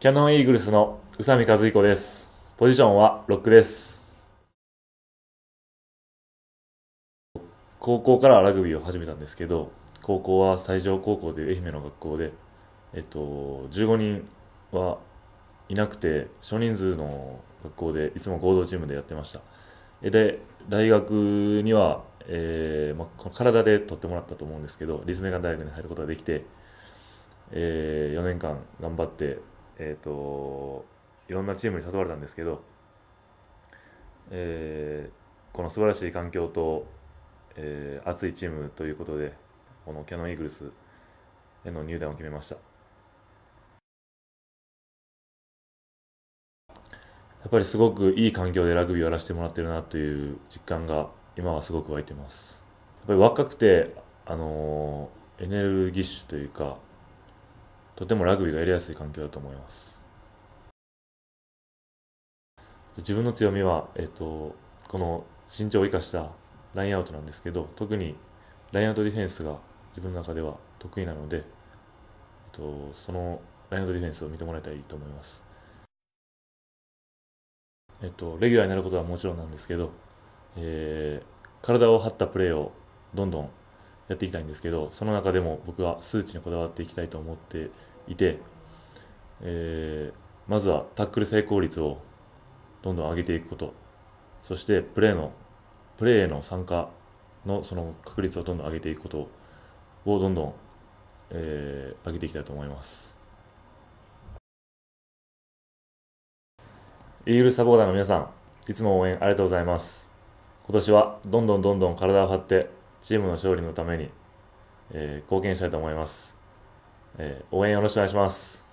キャノンイーグルスの宇佐美和彦です。ポジションはロックです。高校からラグビーを始めたんですけど、高校は西条高校という愛媛の学校で、えっと、15人はいなくて、少人数の学校でいつも合同チームでやってました。で、大学には、えーまあ、体で取ってもらったと思うんですけど、立命館大学に入ることができて、えー、4年間頑張ってえーと、いろんなチームに誘われたんですけど、えー、この素晴らしい環境と、えー、熱いチームということでこのキャノンイーグルスへの入団を決めましたやっぱりすごくいい環境でラグビーをやらせてもらってるなという実感が今はすごく湧いてますやっぱり若くて、あのー、エネルギッシュというかとてもラグビーがやりやすい環境だと思います自分の強みは、えっと、この身長を生かしたラインアウトなんですけど特にラインアウトディフェンスが自分の中では得意なので、えっと、そのラインアウトディフェンスを見てもらいたいと思いますえっと、レギュラーになることはもちろんなんですけど、えー、体を張ったプレーをどんどんやっていきたいんですけどその中でも僕は数値にこだわっていきたいと思っていて、えー、まずはタックル成功率をどんどん上げていくことそしてプレーのプレーへの参加のその確率をどんどん上げていくことをどんどん、えー、上げていきたいと思いますイーグルサポーターの皆さんいつも応援ありがとうございます今年はどんどんどんどん体を張ってチームの勝利のために、えー、貢献したいと思います、えー、応援よろしくお願いします